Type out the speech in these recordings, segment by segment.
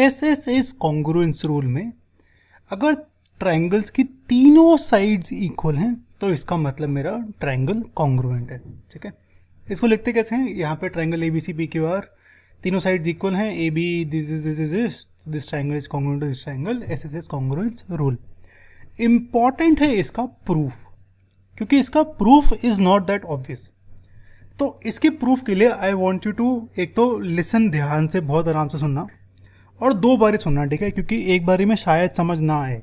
S S S congruence rule में अगर triangles की तीनों साइड्स इक्वल हैं तो इसका मतलब मेरा ट्राइंगल कॉन्ग्रुएंट है ठीक है इसको लिखते कैसे हैं यहाँ पे triangle A B C P Q R तीनों साइड इक्वल हैं A B this is this is this triangle is congruent this triangle S S S congruence rule important है इसका प्रूफ क्योंकि इसका proof is not that obvious तो इसके proof के लिए आई वॉन्ट यू टू एक तो लिसन ध्यान से बहुत आराम से सुनना और दो बारी सुनना ठीक है क्योंकि एक बारी में शायद समझ ना आए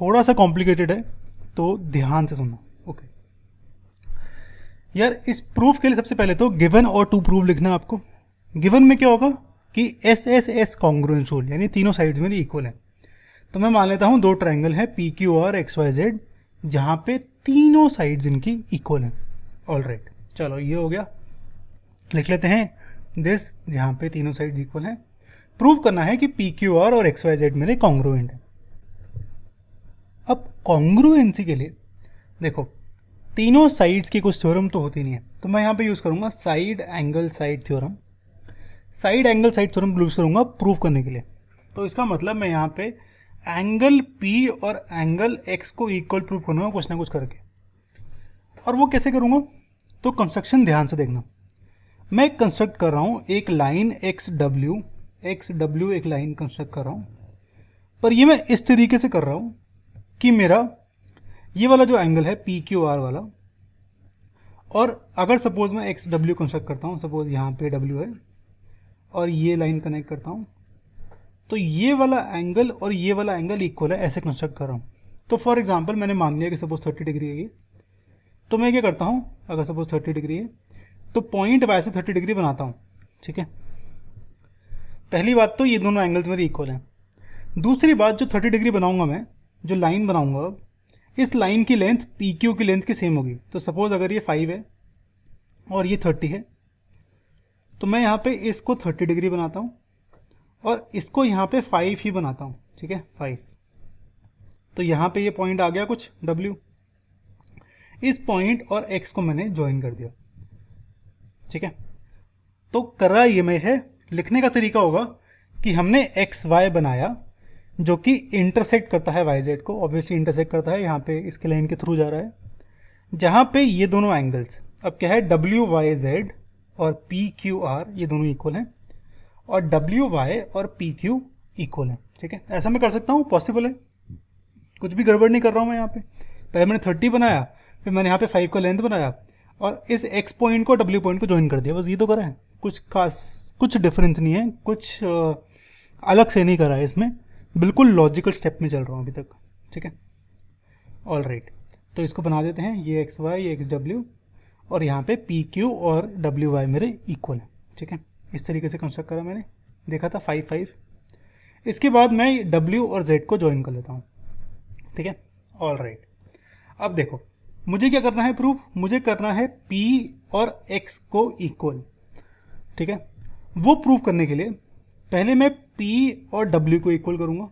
थोड़ा सा कॉम्प्लिकेटेड है तो ध्यान से सुनना ओके यार इस प्रूफ के लिए सबसे पहले तो गिवन और टू प्रूफ लिखना है आपको गिवन में क्या होगा कि S S S congruence rule यानी तीनों साइड्स मेरी इक्वल हैं तो मैं मान लेता हूँ दो ट्राइंगल है पी क्यू और एक्स वाई जेड जहाँ पे तीनों साइड्स इनकी इक्वल हैं ऑल राइट चलो ये हो गया लिख लेते हैं दिस जहाँ पे तीनों साइड्स इक्वल हैं प्रूव करना है कि पी क्यू आर और एक्स वाई जेड मेरे कॉन्ग्रुएंट है अब कॉन्ग्रुएंसी के लिए देखो तीनों साइड्स की कुछ थ्योरम तो होती नहीं है तो मैं यहाँ पे यूज़ करूँगा side angle side theorem side angle side theorem use करूँगा प्रूव करने के लिए तो इसका मतलब मैं यहाँ पे एंगल पी और एंगल एक्स को इक्वल प्रूव करूँगा कुछ ना कुछ करके और वो कैसे करूँगा तो कंस्ट्रक्शन ध्यान से देखना मैं कंस्ट्रक्ट कर रहा हूँ एक line X W X W एक लाइन कंस्ट्रक्ट कर रहा हूँ पर ये मैं इस तरीके से कर रहा हूँ कि मेरा ये वाला जो एंगल है पी क्यू आर वाला और अगर सपोज़ मैं एक्स डब्ल्यू कंस्ट्रक्ट करता हूँ सपोज़ यहाँ पे डब्ल्यू है और ये लाइन कनेक्ट करता हूँ तो ये वाला एंगल और ये वाला एंगल इक्वल है ऐसे कंस्ट्रक्ट कर रहा हूँ तो फॉर एग्जाम्पल मैंने मान लिया कि सपोज़ थर्टी डिग्री है ये तो मैं क्या करता हूँ अगर सपोज़ थर्टी डिग्री है तो पॉइंट वैसे थर्टी डिग्री बनाता हूँ ठीक है पहली बात तो ये दोनों एंगल्स मेरे इक्वल हैं दूसरी बात जो थर्टी डिग्री बनाऊंगा मैं जो लाइन बनाऊंगा अब इस लाइन की लेंथ पी क्यू की लेंथ के सेम होगी तो सपोज़ अगर ये फाइव है और ये थर्टी है तो मैं यहाँ पे इसको थर्टी डिग्री बनाता हूँ और इसको यहाँ पे फाइव ही बनाता हूँ ठीक है फाइव तो यहाँ पे ये पॉइंट आ गया कुछ डब्ल्यू इस पॉइंट और एक्स को मैंने ज्वाइन कर दिया ठीक है तो करा ये मैं है लिखने का तरीका होगा कि हमने एक्स वाई बनाया जो कि इंटरसेक्ट करता है वाई जेड को ऑब्वियसली इंटरसेक्ट करता है यहाँ पे इसके लाइन के थ्रू जा रहा है जहाँ पे ये दोनों एंगल्स अब क्या है डब्ल्यू वाई जेड और पी क्यू आर ये दोनों इक्वल हैं और डब्ल्यू वाई और पी क्यू इक्वल हैं ठीक है ऐसा मैं कर सकता हूँ पॉसिबल है कुछ भी गड़बड़ नहीं कर रहा हूँ मैं यहाँ पे पहले मैंने थर्टी बनाया फिर मैंने यहाँ पे फाइव का लेंथ बनाया और इस एक्स पॉइंट को डब्ल्यू पॉइंट को ज्वाइन कर दिया बस ये तो करें कुछ खास कुछ डिफरेंस नहीं है कुछ अलग से नहीं करा है इसमें बिल्कुल लॉजिकल स्टेप में चल रहा हूँ अभी तक ठीक है ऑल राइट तो इसको बना देते हैं ये एक्स वाई ये एक्स डब्ल्यू और यहाँ पे पी क्यू और डब्ल्यू वाई मेरे इक्वल है ठीक है इस तरीके से कंस्ट्रक्ट करा मैंने देखा था फाइव फाइव इसके बाद मैं डब्ल्यू और जेड को ज्वाइन कर लेता हूँ ठीक है ऑल राइट अब देखो मुझे क्या करना है प्रूफ मुझे करना है पी और एक्स को इक्वल ठीक है वो प्रूव करने के लिए पहले मैं P और W को इक्वल करूंगा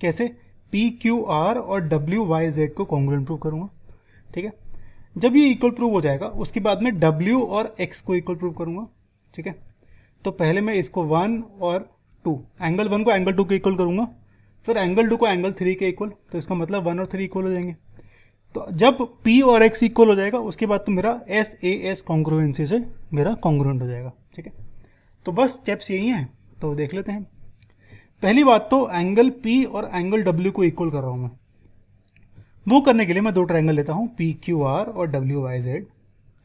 कैसे P Q R और W Y Z को कॉन्ग्रेंट प्रूव करूंगा ठीक है जब ये इक्वल प्रूव हो जाएगा उसके बाद में W और X को इक्वल प्रूव करूंगा ठीक है तो पहले मैं इसको वन और टू एंगल वन को एंगल टू के इक्वल करूंगा फिर एंगल टू को एंगल थ्री के इक्वल तो इसका मतलब वन और थ्री इक्वल हो जाएंगे तो जब P और X इक्वल हो जाएगा उसके बाद तो मेरा एस ए एस कॉन्ग्रोवेंसी से मेरा कॉन्ग्रोवेंट हो जाएगा ठीक है तो बस स्टेप्स यही हैं तो देख लेते हैं पहली बात तो एंगल पी और एंगल डब्ल्यू को इक्वल कर रहा हूँ मैं वो करने के लिए मैं दो ट्राइंगल लेता हूँ पी क्यू आर और डब्ल्यू वाई जेड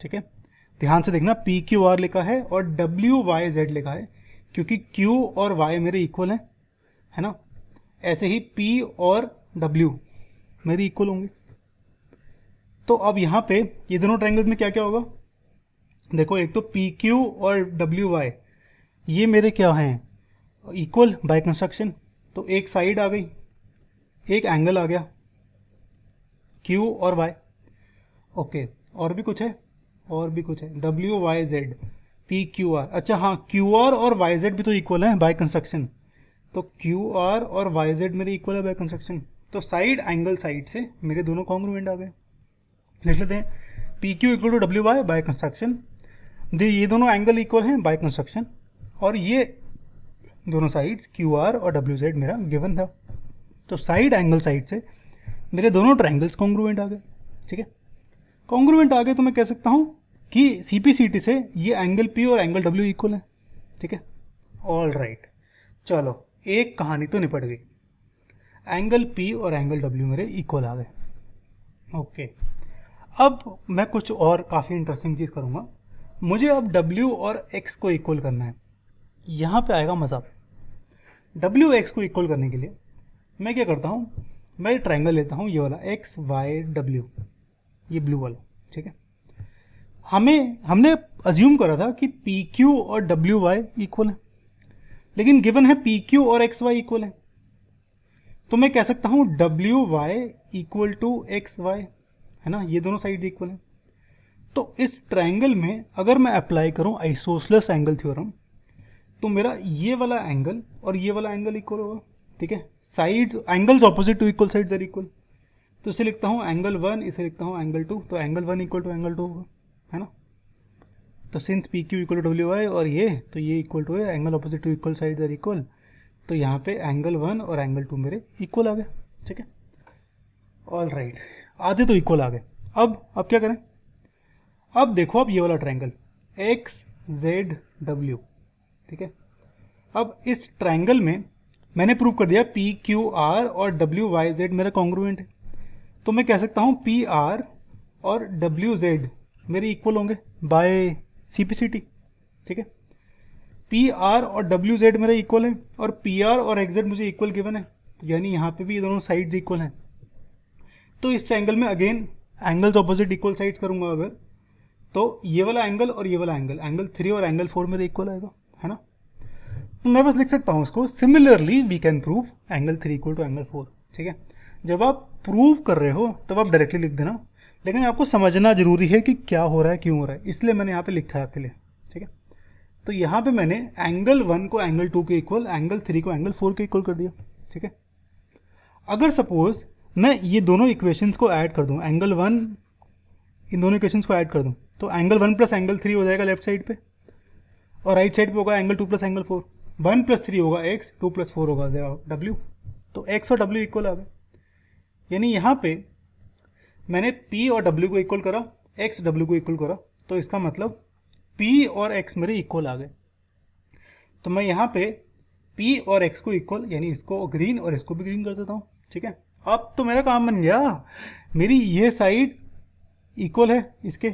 ठीक है ध्यान से देखना पी क्यू आर लिखा है और डब्ल्यू वाई जेड लिखा है क्योंकि क्यू और वाई मेरे इक्वल हैं है ना ऐसे ही पी और डब्ल्यू मेरे इक्वल होंगे तो अब यहाँ पे ये दोनों ट्राइंगल्स में क्या क्या होगा देखो एक तो पी क्यू और डब्ल्यू वाई ये मेरे क्या हैं इक्वल बाय कंस्ट्रक्शन तो एक साइड आ गई एक एंगल आ गया क्यू और वाई ओके और भी कुछ है और भी कुछ है W Y Z P Q R अच्छा हाँ क्यू आर और वाई जेड भी तो इक्वल तो है बाय कंस्ट्रक्शन तो क्यू आर और वाई जेड मेरे इक्वल है बाय कंस्ट्रक्शन तो साइड एंगल साइड से मेरे दोनों कॉन्ग्रूमेंट आ गए लिख लेते हैं P Q equal to W Y by construction दे ये दोनों एंगल इक्वल हैं बाय कंस्ट्रक्शन और ये दोनों साइड्स क्यू आर और डब्ल्यू जेड मेरा गिवन था तो साइड एंगल साइड से मेरे दोनों ट्राइंगल्स कॉन्ग्रूवेंट आ गए ठीक है कॉन्ग्रूवेंट आ गए तो मैं कह सकता हूँ कि सी पी सी टी से ये एंगल पी और एंगल डब्ल्यू इक्वल है ठीक है ऑल राइट चलो एक कहानी तो निपट गई एंगल पी और एंगल डब्ल्यू मेरे इक्वल आ गए ओके अब मैं कुछ और काफ़ी इंटरेस्टिंग चीज़ करूँगा मुझे अब डब्ल्यू और एक्स को इक्वल करना है यहाँ पे आएगा मज़ा डब्ल्यू एक्स को इक्वल करने के लिए मैं क्या करता हूँ मैं ट्राइंगल लेता हूँ ये वाला एक्स वाई डब्ल्यू ये ब्लू वाला ठीक है हमें हमने अज्यूम करा था कि पी क्यू और डब्ल्यू वाई इक्वल है लेकिन गिवन है पी क्यू और एक्स वाई इक्वल है तो मैं कह सकता हूँ W Y equal to X Y है ना ये दोनों साइड इक्वल है तो इस ट्राइंगल में अगर मैं अप्लाई करूँ आइसोसलस एंगल थ्योरम तो मेरा ये वाला एंगल और ये वाला एंगल इक्वल होगा ठीक है side angles opposite to equal sides are equal तो इसे लिखता हूँ एंगल वन इसे लिखता हूँ एंगल टू तो angle one equal to angle two होगा है ना तो since P Q equal to W I और ये तो ये इक्वल टू है angle opposite to equal side are equal तो यहाँ पे एंगल वन और एंगल टू मेरे इक्वल आ गए ठीक है ऑल राइट आधे तो इक्वल आ गए अब अब क्या करें अब देखो आप ये वाला ट्रैंगल एक्स जेड डब्ल्यू ठीक है अब इस ट्राइंगल में मैंने प्रूव कर दिया पी क्यू आर और डब्ल्यू वाई जेड मेरा कॉन्ग्रोवेंट है तो मैं कह सकता हूँ पी आर और डब्ल्यू जेड मेरे इक्वल होंगे by C P C T ठीक है पी आर और डब्ल्यू जेड मेरा इक्वल है और पी आर और एक्जेड मुझे इक्वल गिवन है तो यानी यहाँ पे भी दोनों साइड्स इक्वल हैं तो इस ट्राइंगल में again angles opposite equal sides करूँगा अगर तो ये वाला एंगल और ये वाला एंगल एंगल थ्री और एंगल फोर मेरा इक्वल आएगा है ना तो मैं बस लिख सकता हूँ इसको similarly we can prove angle three equal to angle four ठीक है जब आप प्रूव कर रहे हो तब आप डायरेक्टली लिख देना लेकिन आपको समझना जरूरी है कि क्या हो रहा है क्यों हो रहा है इसलिए मैंने यहाँ पे लिखा है आपके लिए ठीक है तो यहाँ पे मैंने एंगल वन को एंगल टू के इक्वल एंगल थ्री को एंगल फोर के इक्वल कर दिया ठीक है अगर सपोज मैं ये दोनों इक्वेशंस को ऐड कर दूँ एंगल वन इन दोनों इक्वेशंस को ऐड कर दूँ तो angle one plus angle three हो जाएगा लेफ्ट साइड पे और राइट साइड पे होगा angle two plus angle four one plus three होगा एक्स टू प्लस फोर होगा जरा डब्ल्यू तो एक्स और डब्ल्यू इक्वल आ गए यानी यहाँ पे मैंने पी और डब्ल्यू को इक्वल करा एक्स डब्ल्यू को इक्वल करा तो इसका मतलब पी और एक्स मेरे इक्वल आ गए तो मैं यहाँ पे पी और एक्स को इक्वल यानी इसको ग्रीन और इसको भी ग्रीन कर देता हूँ ठीक है अब तो मेरा काम बन गया मेरी ये साइड इक्वल है इसके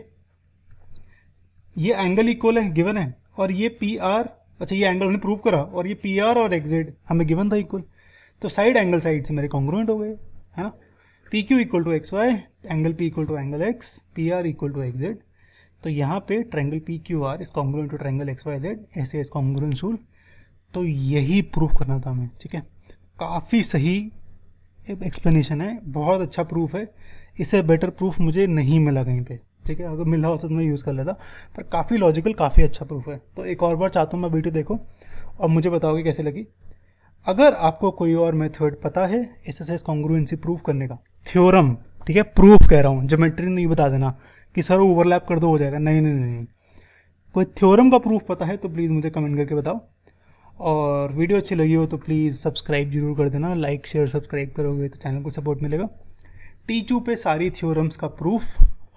ये एंगल इक्वल है गिवन है और ये पी आर अच्छा ये एंगल हमने प्रूव करा और ये पी आर और एक्जेड हमें गिवन था इक्वल तो साइड एंगल साइड से मेरे कॉन्ग्रोइंट हो गए है ना P Q equal to X Y angle P equal to angle X P R equal to X Z तो यहाँ पे triangle P Q R is congruent to triangle X Y Z ऐसे इस कॉन्ग्रोइंस रूल तो यही प्रूफ करना था हमें ठीक है काफ़ी सही एक्सप्लेनेशन है बहुत अच्छा प्रूफ है इससे बेटर प्रूफ मुझे नहीं मिला कहीं पर ठीक है अगर मिला होता तो मैं यूज़ कर लेता पर काफ़ी लॉजिकल काफ़ी अच्छा प्रूफ है तो एक और बार चाहता हूँ मैं वीडियो देखो और मुझे बताओगे कैसे लगी अगर आपको कोई और मेथड पता है एस कॉन्ग्रुएंसी प्रूफ करने का थ्योरम ठीक है प्रूफ कह रहा हूँ जोमेट्री नहीं बता देना कि सर ओवरलैप कर दो हो जाएगा नहीं नहीं नहीं नहीं कोई थ्योरम का प्रूफ पता है तो प्लीज़ मुझे कमेंट करके बताओ और वीडियो अच्छी लगी हो तो प्लीज़ सब्सक्राइब जरूर कर देना लाइक शेयर सब्सक्राइब करोगे तो चैनल को सपोर्ट मिलेगा टीचू पे सारी थ्योरम्स का प्रूफ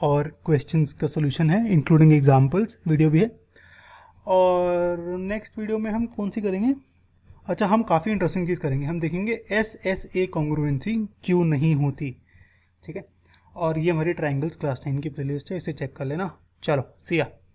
और क्वेश्चन का सोल्यूशन है इंक्लूडिंग एग्जाम्पल्स वीडियो भी है और नेक्स्ट वीडियो में हम कौन सी करेंगे अच्छा हम काफ़ी इंटरेस्टिंग चीज़ करेंगे हम देखेंगे एस एस ए कॉन्ग्रुवेंसी क्यों नहीं होती ठीक है और ये हमारी ट्राइंगल्स क्लास टेन की लिस्ट है इसे चेक कर लेना चलो सिया